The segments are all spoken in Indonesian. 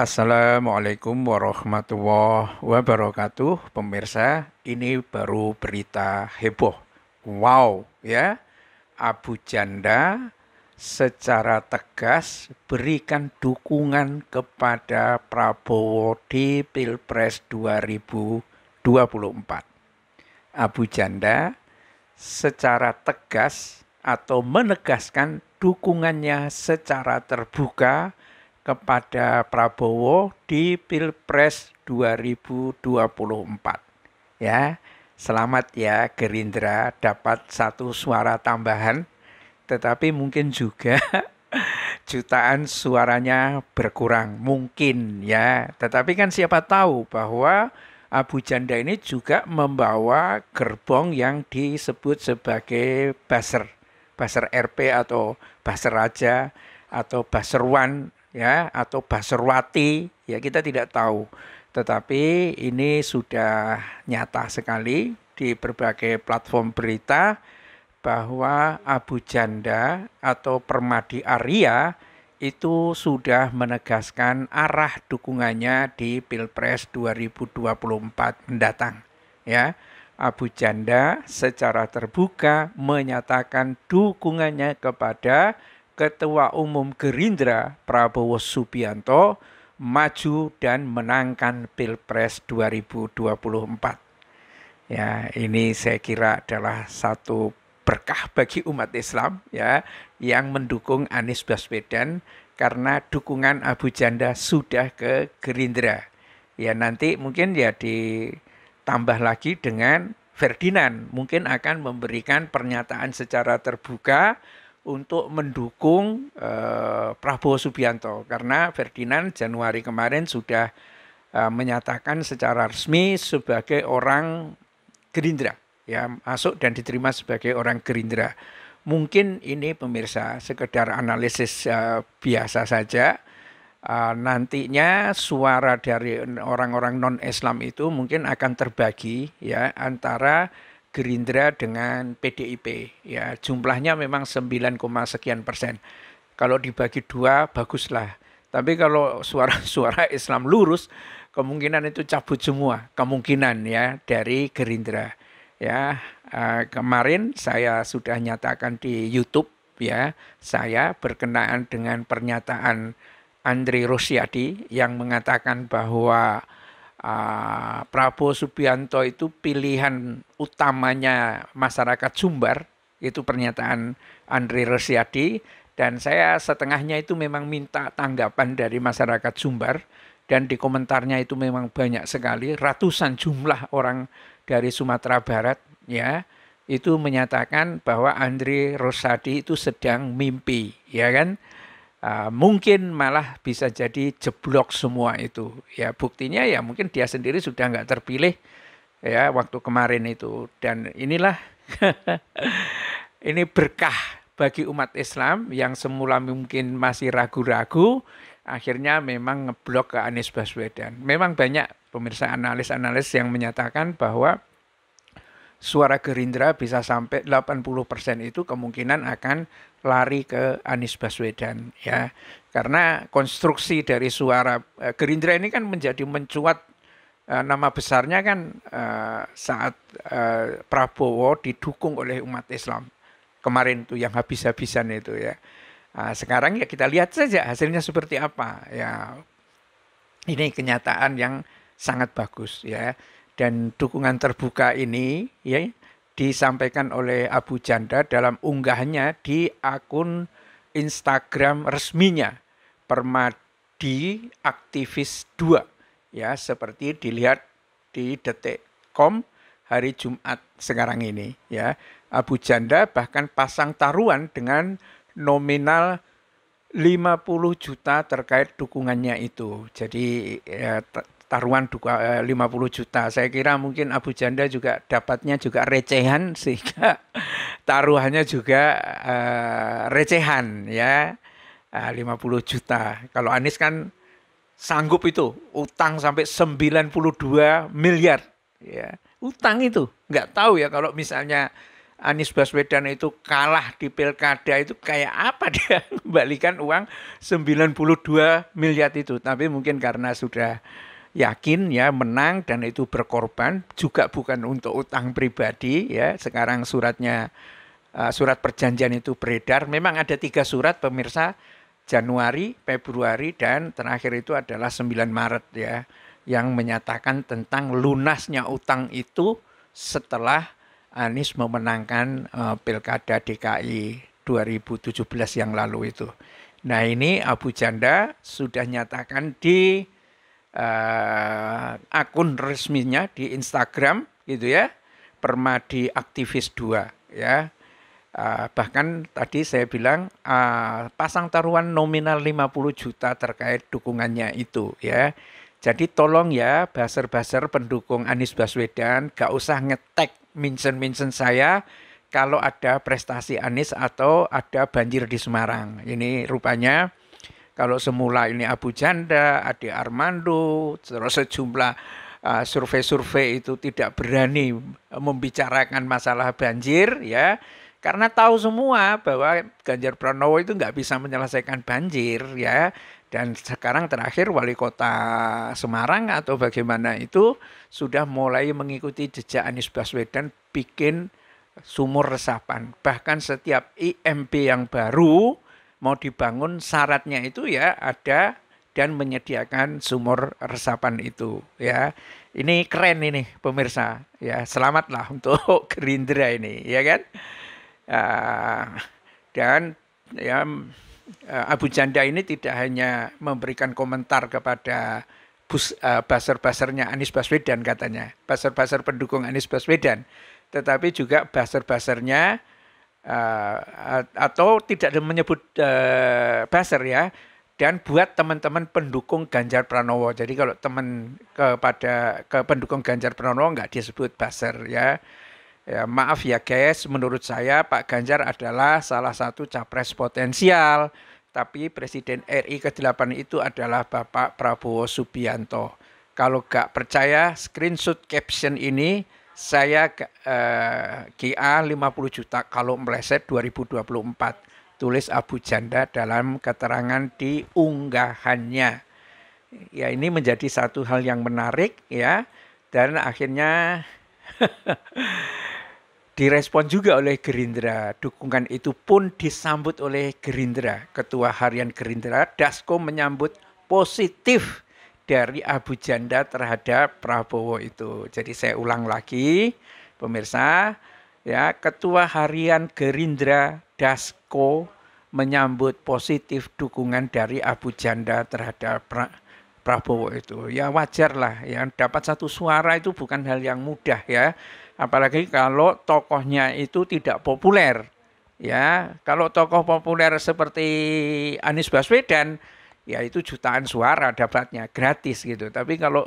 Assalamualaikum warahmatullahi wabarakatuh. Pemirsa, ini baru berita heboh. Wow, ya. Abu Janda secara tegas berikan dukungan kepada Prabowo di Pilpres 2024. Abu Janda secara tegas atau menegaskan dukungannya secara terbuka kepada Prabowo di Pilpres 2024. Ya, selamat ya Gerindra dapat satu suara tambahan, tetapi mungkin juga jutaan suaranya berkurang mungkin ya. Tetapi kan siapa tahu bahwa Abu Janda ini juga membawa gerbong yang disebut sebagai baser, baser RP atau baser raja atau one ya atau Baserwati ya kita tidak tahu tetapi ini sudah nyata sekali di berbagai platform berita bahwa Abu Janda atau Permadi Arya itu sudah menegaskan arah dukungannya di Pilpres 2024 mendatang ya Abu Janda secara terbuka menyatakan dukungannya kepada Ketua Umum Gerindra Prabowo Subianto maju dan menangkan Pilpres 2024. Ya, ini saya kira adalah satu berkah bagi umat Islam ya yang mendukung Anies Baswedan karena dukungan Abu Janda sudah ke Gerindra. Ya nanti mungkin ya ditambah lagi dengan Ferdinand mungkin akan memberikan pernyataan secara terbuka untuk mendukung uh, Prabowo Subianto karena Ferdinand Januari kemarin sudah uh, menyatakan secara resmi sebagai orang Gerindra ya masuk dan diterima sebagai orang Gerindra. Mungkin ini pemirsa sekedar analisis uh, biasa saja. Uh, nantinya suara dari orang-orang non-Islam itu mungkin akan terbagi ya antara Gerindra dengan PDIP. Ya, jumlahnya memang 9, sekian persen. Kalau dibagi dua baguslah. Tapi kalau suara-suara Islam lurus, kemungkinan itu cabut semua. Kemungkinan ya dari Gerindra. Ya, eh, kemarin saya sudah nyatakan di YouTube ya, saya berkenaan dengan pernyataan Andri Rosiadi yang mengatakan bahwa Ah, Prabowo Subianto itu pilihan utamanya masyarakat Sumbar itu pernyataan Andri Rosiadi dan saya setengahnya itu memang minta tanggapan dari masyarakat Sumbar dan di komentarnya itu memang banyak sekali ratusan jumlah orang dari Sumatera Barat ya itu menyatakan bahwa Andri Rosadi itu sedang mimpi ya kan Uh, mungkin malah bisa jadi jeblok semua itu. Ya buktinya ya mungkin dia sendiri sudah nggak terpilih ya waktu kemarin itu. Dan inilah ini berkah bagi umat Islam yang semula mungkin masih ragu-ragu, akhirnya memang ngeblok ke Anies Baswedan. Memang banyak pemirsa analis-analis yang menyatakan bahwa suara Gerindra bisa sampai 80% persen itu kemungkinan akan lari ke Anies Baswedan ya. Karena konstruksi dari suara eh, Gerindra ini kan menjadi mencuat eh, nama besarnya kan eh, saat eh, Prabowo didukung oleh umat Islam. Kemarin tuh yang habis-habisan itu ya. Nah, sekarang ya kita lihat saja hasilnya seperti apa ya. Ini kenyataan yang sangat bagus ya dan dukungan terbuka ini ya disampaikan oleh Abu Janda dalam unggahnya di akun Instagram resminya Permadi Aktivis 2 ya seperti dilihat di detik.com hari Jumat sekarang ini ya Abu Janda bahkan pasang taruhan dengan nominal 50 juta terkait dukungannya itu. Jadi ya, taruhan 50 eh, juta. Saya kira mungkin Abu Janda juga dapatnya juga recehan sehingga taruhannya juga uh, recehan ya. Eh, uh, 50 juta. Kalau Anies kan sanggup itu utang sampai 92 miliar ya. Utang itu nggak tahu ya kalau misalnya Anies Baswedan itu kalah di pilkada itu kayak apa dia kembalikan uang 92 miliar itu. Tapi mungkin karena sudah yakin ya menang dan itu berkorban juga bukan untuk utang pribadi ya sekarang suratnya eh, surat perjanjian itu beredar memang ada tiga surat pemirsa Januari Februari dan terakhir itu adalah 9 Maret ya yang menyatakan tentang lunasnya utang itu setelah Anies memenangkan uh, pilkada DKI 2017 yang lalu itu nah ini Abu Janda sudah nyatakan di uh, akun resminya di Instagram gitu ya Permadi Aktivis 2 ya uh, bahkan tadi saya bilang uh, pasang taruhan nominal 50 juta terkait dukungannya itu ya jadi tolong ya baser-baser pendukung Anies Baswedan gak usah ngetek mention-mention saya kalau ada prestasi Anies atau ada banjir di Semarang. Ini rupanya kalau semula ini Abu Janda, Ade Armando, terus sejumlah eh, survei-survei uh, itu tidak berani eh, membicarakan masalah banjir ya karena tahu semua bahwa Ganjar Pranowo itu nggak bisa menyelesaikan banjir ya dan sekarang terakhir wali kota Semarang atau bagaimana itu sudah mulai mengikuti jejak Anies Baswedan bikin sumur resapan bahkan setiap IMP yang baru mau dibangun syaratnya itu ya ada dan menyediakan sumur resapan itu ya. Ini keren ini pemirsa ya. Selamatlah untuk Gerindra ini ya kan. Uh, dan ya eh, Abu Janda ini tidak hanya memberikan komentar kepada bus, uh, eh, baser-basernya Anies Baswedan katanya, baser-baser pendukung Anies Baswedan, tetapi juga baser-basernya uh, atau tidak menyebut uh, eh, buzzer ya dan buat teman-teman pendukung Ganjar Pranowo. Jadi kalau teman kepada ke pendukung Ganjar Pranowo nggak disebut buzzer ya. ya. Maaf ya guys, menurut saya Pak Ganjar adalah salah satu capres potensial. Tapi Presiden RI ke-8 itu adalah Bapak Prabowo Subianto. Kalau nggak percaya, screenshot caption ini saya eh, 50 juta kalau meleset 2024 tulis Abu Janda dalam keterangan di unggahannya. Ya ini menjadi satu hal yang menarik ya dan akhirnya direspon juga oleh Gerindra. Dukungan itu pun disambut oleh Gerindra. Ketua Harian Gerindra Dasko menyambut positif dari Abu Janda terhadap Prabowo itu. Jadi saya ulang lagi, pemirsa, ya Ketua Harian Gerindra Dasko menyambut positif dukungan dari Abu Janda terhadap pra Prabowo itu. Ya wajarlah, yang dapat satu suara itu bukan hal yang mudah ya. Apalagi kalau tokohnya itu tidak populer. Ya, kalau tokoh populer seperti Anies Baswedan, ya itu jutaan suara dapatnya gratis gitu. Tapi kalau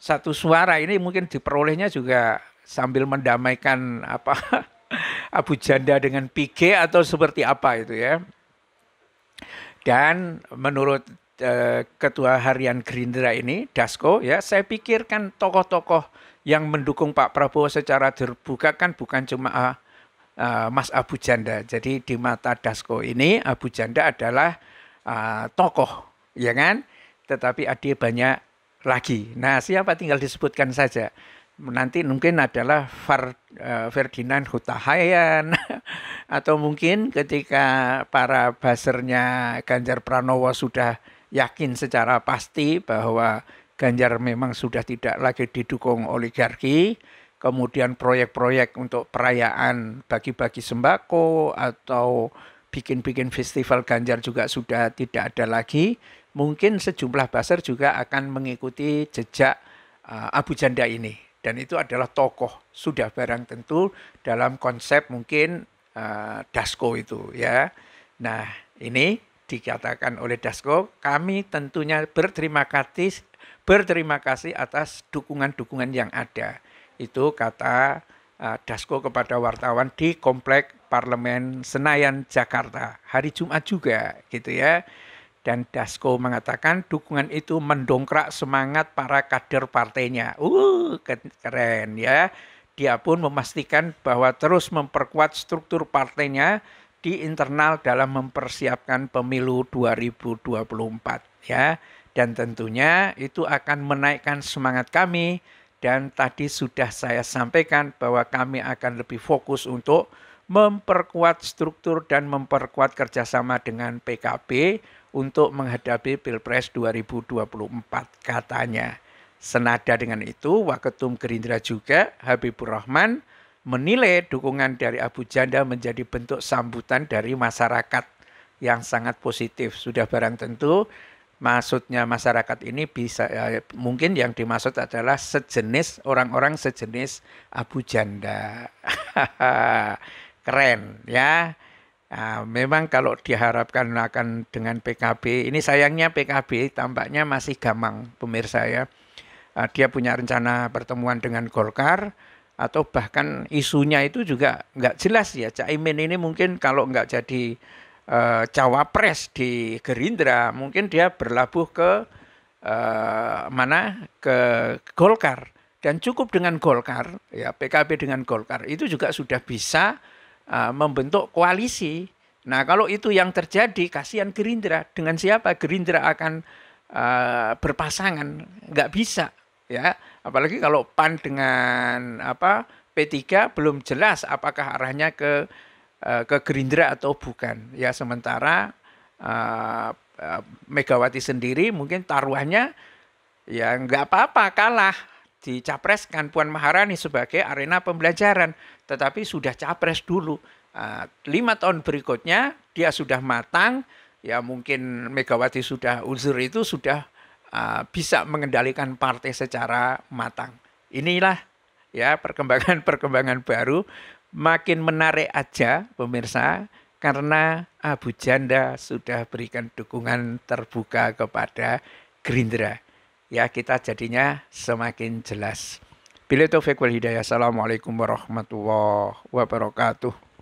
satu suara ini mungkin diperolehnya juga sambil mendamaikan apa Abu Janda dengan PK atau seperti apa itu ya. Dan menurut eh, ketua harian Gerindra ini Dasko ya, saya pikirkan tokoh-tokoh yang mendukung Pak Prabowo secara terbuka kan bukan cuma ah, ah, Mas Abu Janda. Jadi di mata Dasko ini Abu Janda adalah uh, tokoh ya kan? Tetapi ada banyak lagi. Nah, siapa tinggal disebutkan saja. Nanti mungkin adalah eh, Ferdinand Hutahayan atau mungkin ketika para basernya Ganjar Pranowo sudah yakin secara pasti bahwa Ganjar memang sudah tidak lagi didukung oligarki, kemudian proyek-proyek untuk perayaan bagi-bagi sembako atau bikin-bikin festival Ganjar juga sudah tidak ada lagi mungkin sejumlah Basar juga akan mengikuti jejak uh, Abu Janda ini. Dan itu adalah tokoh sudah barang tentu dalam konsep mungkin uh, Dasko itu ya. Nah ini dikatakan oleh Dasko, kami tentunya berterima kasih berterima kasih atas dukungan-dukungan yang ada. Itu kata uh, Dasko kepada wartawan di Komplek Parlemen Senayan Jakarta hari Jumat juga gitu ya. Dan Dasko mengatakan dukungan itu mendongkrak semangat para kader partainya. Uh, keren ya. Dia pun memastikan bahwa terus memperkuat struktur partainya di internal dalam mempersiapkan pemilu 2024 ya. Dan tentunya itu akan menaikkan semangat kami dan tadi sudah saya sampaikan bahwa kami akan lebih fokus untuk memperkuat struktur dan memperkuat kerjasama dengan PKB untuk menghadapi Pilpres 2024 katanya. Senada dengan itu, Waketum Gerindra juga Habibur Rahman menilai dukungan dari Abu Janda menjadi bentuk sambutan dari masyarakat yang sangat positif. Sudah barang tentu maksudnya masyarakat ini bisa ya, mungkin yang dimaksud adalah sejenis orang-orang sejenis Abu Janda. keren ya. Nah, memang kalau diharapkan akan dengan PKB, ini sayangnya PKB tampaknya masih gamang pemirsa ya. Ah, dia punya rencana pertemuan dengan Golkar atau bahkan isunya itu juga nggak jelas ya. Caimin ini mungkin kalau nggak jadi e, cawapres di Gerindra, mungkin dia berlabuh ke e, mana ke Golkar dan cukup dengan Golkar ya PKB dengan Golkar itu juga sudah bisa uh, membentuk koalisi. Nah, kalau itu yang terjadi, kasihan Gerindra. Dengan siapa Gerindra akan uh, berpasangan? Nggak bisa, ya. Apalagi kalau PAN dengan apa P3 belum jelas apakah arahnya ke eh, ke Gerindra atau bukan. Ya, sementara uh, Megawati sendiri mungkin taruhannya ya nggak apa-apa kalah dicapreskan Puan Maharani sebagai arena pembelajaran, tetapi sudah capres dulu. Ah, lima tahun berikutnya dia sudah matang, ya mungkin Megawati sudah uzur itu sudah ah, bisa mengendalikan partai secara matang. Inilah ya perkembangan-perkembangan baru makin menarik aja pemirsa karena Abu Janda sudah berikan dukungan terbuka kepada Gerindra ya kita jadinya semakin jelas. Bila taufiq wal hidayah. Assalamualaikum warahmatullahi wabarakatuh.